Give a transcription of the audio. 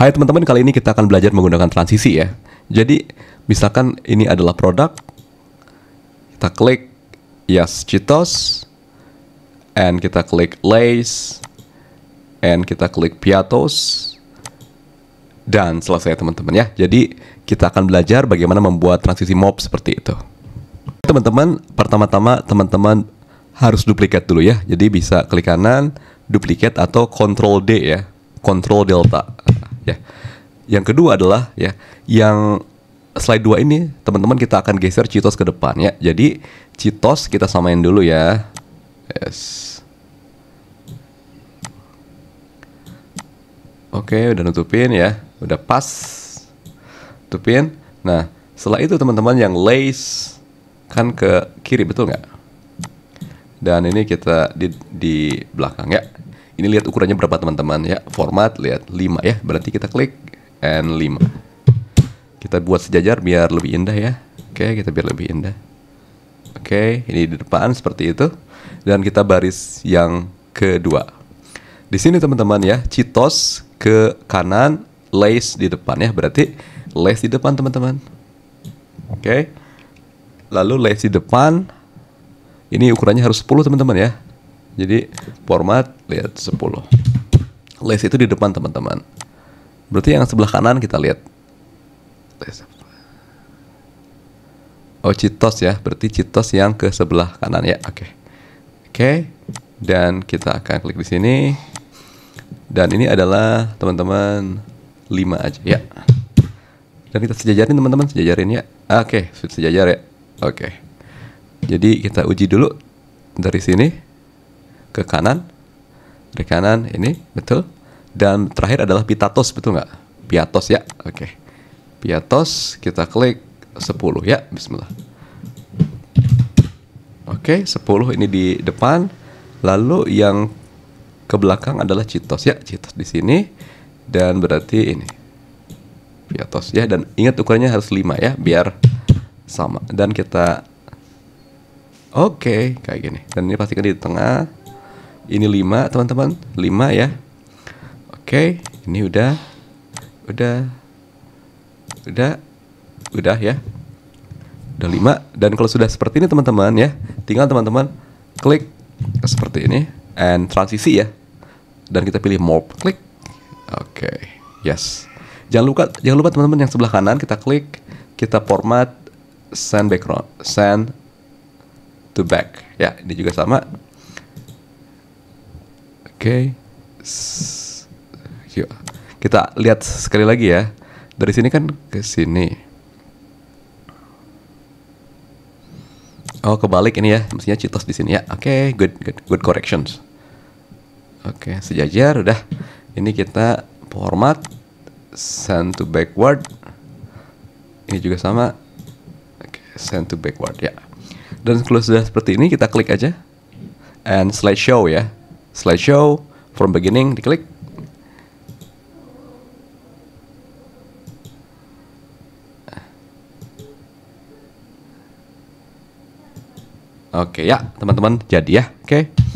Hai teman-teman, kali ini kita akan belajar menggunakan transisi ya. Jadi, misalkan ini adalah produk, kita klik yes Cheetos, and kita klik Lace, and kita klik Piatos, dan selesai teman-teman ya. Jadi, kita akan belajar bagaimana membuat transisi mob seperti itu. Teman-teman, pertama-tama teman-teman harus duplikat dulu ya. Jadi bisa klik kanan, duplikat atau Control D ya. Control delta ya. Yang kedua adalah ya yang slide 2 ini teman-teman kita akan geser Citos ke depan ya. Jadi Citos kita samain dulu ya. Yes. Oke, okay, udah nutupin ya. Udah pas. Tutupin. Nah, setelah itu teman-teman yang lace kan ke kiri betul nggak? Dan ini kita di, di belakang ya ini lihat ukurannya berapa teman-teman ya format lihat 5 ya berarti kita klik and 5 kita buat sejajar biar lebih indah ya oke kita biar lebih indah oke ini di depan seperti itu dan kita baris yang kedua di sini teman-teman ya citos ke kanan lace di depan ya berarti lace di depan teman-teman oke lalu lace di depan ini ukurannya harus 10 teman-teman ya jadi format lihat 10. List itu di depan teman-teman. Berarti yang sebelah kanan kita lihat. Oh citos ya, berarti citos yang ke sebelah kanan ya. Oke. Okay. Oke. Okay. Dan kita akan klik di sini. Dan ini adalah teman-teman 5 aja ya. Dan kita sejajarin teman-teman, sejajarin ya. Oke, okay, sejajar ya. Oke. Okay. Jadi kita uji dulu dari sini ke kanan dari kanan ini betul dan terakhir adalah pitatos betul nggak piatos ya oke okay. kita klik 10 ya Bismillah oke okay, 10 ini di depan lalu yang ke belakang adalah citos ya citos di sini dan berarti ini piatos ya dan ingat ukurannya harus 5 ya biar sama dan kita oke okay, kayak gini dan ini pastikan di tengah ini 5 teman-teman 5 ya Oke ini udah Udah Udah Udah ya Udah 5 Dan kalau sudah seperti ini teman-teman ya Tinggal teman-teman klik Seperti ini And transisi ya Dan kita pilih more Klik Oke Yes Jangan lupa jangan lupa teman-teman yang sebelah kanan kita klik kita format send background send to back ya ini juga sama Oke. Okay. Yuk, kita lihat sekali lagi ya. Dari sini kan ke sini. Oh, kebalik ini ya. Mestinya Citos di sini ya. Oke, okay, good good good corrections. Oke, okay, sejajar udah. Ini kita format send to backward. Ini juga sama. Oke, okay, send to backward ya. Dan kalau sudah seperti ini kita klik aja and slideshow ya slideshow from beginning diklik Oke okay, ya teman-teman jadi ya oke okay.